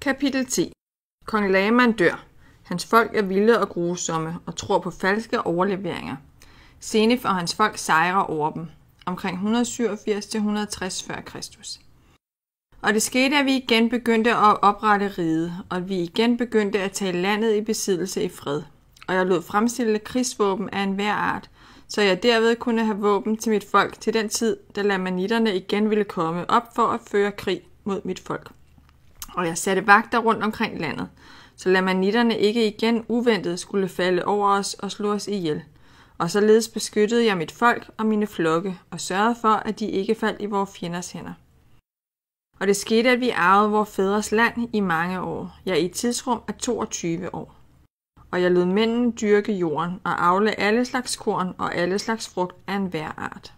Kapitel 10 Kong Laman dør. Hans folk er vilde og grusomme og tror på falske overleveringer. Senef og hans folk sejrer over dem. Omkring 187-160 f.Kr. Og det skete, at vi igen begyndte at oprette rige, og at vi igen begyndte at tage landet i besiddelse i fred. Og jeg lod fremstille krigsvåben af enhver art, så jeg derved kunne have våben til mit folk til den tid, da lamanitterne igen ville komme op for at føre krig mod mit folk og jeg satte vagter rundt omkring landet, så lamanitterne ikke igen uventet skulle falde over os og slå os ihjel. Og således beskyttede jeg mit folk og mine flokke, og sørgede for, at de ikke faldt i vores fjenders hænder. Og det skete, at vi arvede vores fædres land i mange år, ja i et tidsrum af 22 år. Og jeg lod mændene dyrke jorden og afle alle slags korn og alle slags frugt af enhver art.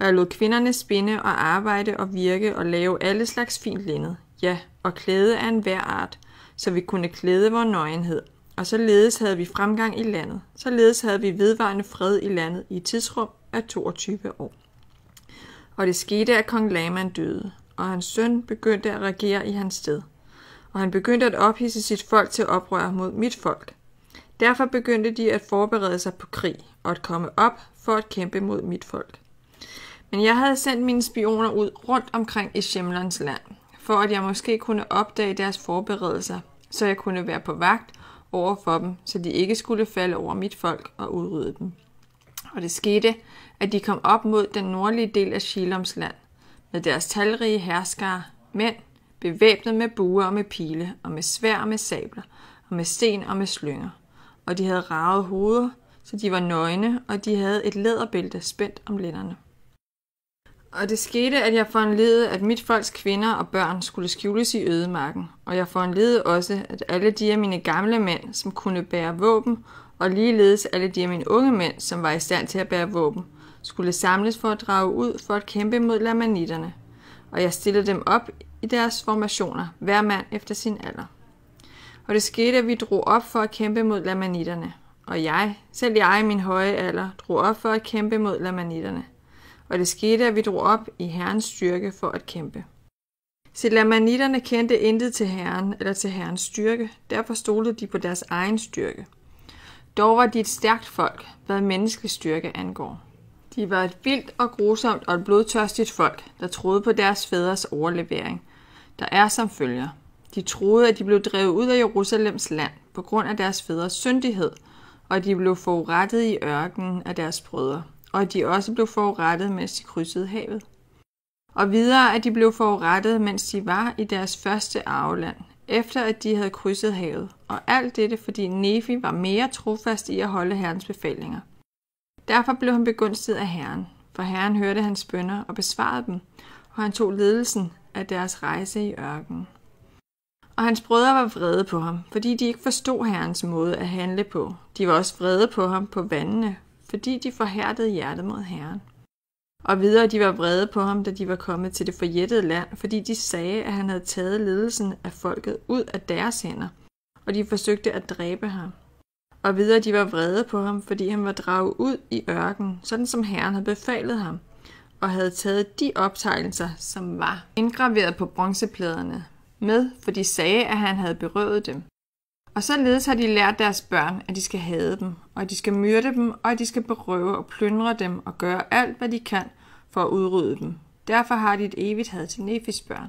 Og jeg lod kvinderne spinde og arbejde og virke og lave alle slags fint linned, ja, og klæde af enhver art, så vi kunne klæde vor nøgenhed. Og således havde vi fremgang i landet. Således havde vi vedvarende fred i landet i et tidsrum af 22 år. Og det skete, at kong Laman døde, og hans søn begyndte at regere i hans sted. Og han begyndte at ophisse sit folk til oprør mod mit folk. Derfor begyndte de at forberede sig på krig og at komme op for at kæmpe mod mit folk. Men jeg havde sendt mine spioner ud rundt omkring i Shemlons land, for at jeg måske kunne opdage deres forberedelser, så jeg kunne være på vagt over for dem, så de ikke skulle falde over mit folk og udrydde dem. Og det skete, at de kom op mod den nordlige del af Shiloms land, med deres talrige herskere, mænd, bevæbnet med buer og med pile, og med svær og med sabler, og med sten og med slynger. Og de havde ravet hoveder, så de var nøgne, og de havde et læderbælte spændt om lænderne. Og det skete, at jeg foranledede, at mit folks kvinder og børn skulle skjules i ødemarken, og jeg foranledede også, at alle de af mine gamle mænd, som kunne bære våben, og ligeledes alle de af mine unge mænd, som var i stand til at bære våben, skulle samles for at drage ud for at kæmpe mod lamanitterne. Og jeg stillede dem op i deres formationer, hver mand efter sin alder. Og det skete, at vi drog op for at kæmpe mod lamanitterne. Og jeg, selv jeg i min høje alder, drog op for at kæmpe mod lamanitterne og det skete, at vi drog op i Herrens styrke for at kæmpe. Selamitterne kendte intet til Herren eller til Herrens styrke, derfor stolede de på deres egen styrke. Dog var de et stærkt folk, hvad menneskelig styrke angår. De var et vildt og grusomt og et blodtørstigt folk, der troede på deres fædres overlevering, der er som følger. De troede, at de blev drevet ud af Jerusalems land på grund af deres fædres syndighed, og de blev forurettet i ørkenen af deres brødre og de også blev forurettet, mens de krydsede havet. Og videre, at de blev forurettet, mens de var i deres første arveland, efter at de havde krydset havet, og alt dette, fordi Nefi var mere trofast i at holde herrens befalinger. Derfor blev han begunstiget af herren, for herren hørte hans bønder og besvarede dem, og han tog ledelsen af deres rejse i ørkenen. Og hans brødre var vrede på ham, fordi de ikke forstod herrens måde at handle på. De var også vrede på ham på vandene, fordi de forhærdede hjertet mod Herren. Og videre de var vrede på ham, da de var kommet til det forjættede land, fordi de sagde, at han havde taget ledelsen af folket ud af deres hænder, og de forsøgte at dræbe ham. Og videre de var vrede på ham, fordi han var draget ud i ørken, sådan som Herren havde befalet ham, og havde taget de optegnelser, som var indgraveret på bronzepladerne, med, for de sagde, at han havde berøvet dem. Og således har de lært deres børn, at de skal hade dem, og at de skal myrde dem, og at de skal berøve og plyndre dem og gøre alt, hvad de kan for at udrydde dem. Derfor har de et evigt had til Nefis børn.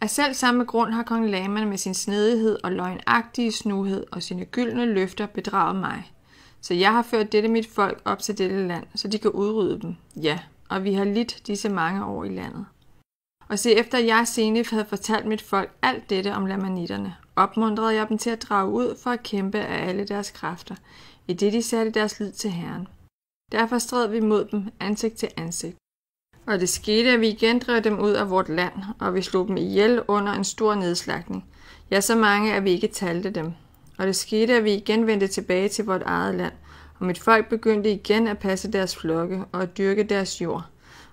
Af selv samme grund har kong Laman med sin snedighed og løgnagtige snuhed og sine gyldne løfter bedraget mig. Så jeg har ført dette mit folk op til dette land, så de kan udrydde dem. Ja, og vi har lidt disse mange år i landet. Og se efter jeg senere havde fortalt mit folk alt dette om lamanitterne, opmuntrede jeg dem til at drage ud for at kæmpe af alle deres kræfter, i det de satte deres lid til Herren. Derfor stræd vi mod dem ansigt til ansigt. Og det skete, at vi igen drev dem ud af vort land, og vi slog dem ihjel under en stor nedslagning. Ja, så mange, at vi ikke talte dem. Og det skete, at vi igen vendte tilbage til vort eget land, og mit folk begyndte igen at passe deres flokke og at dyrke deres jord.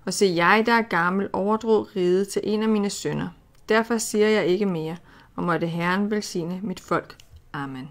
Og se, jeg, der er gammel, overdrog ride til en af mine sønner. Derfor siger jeg ikke mere – og måtte Herren velsigne mit folk. Amen.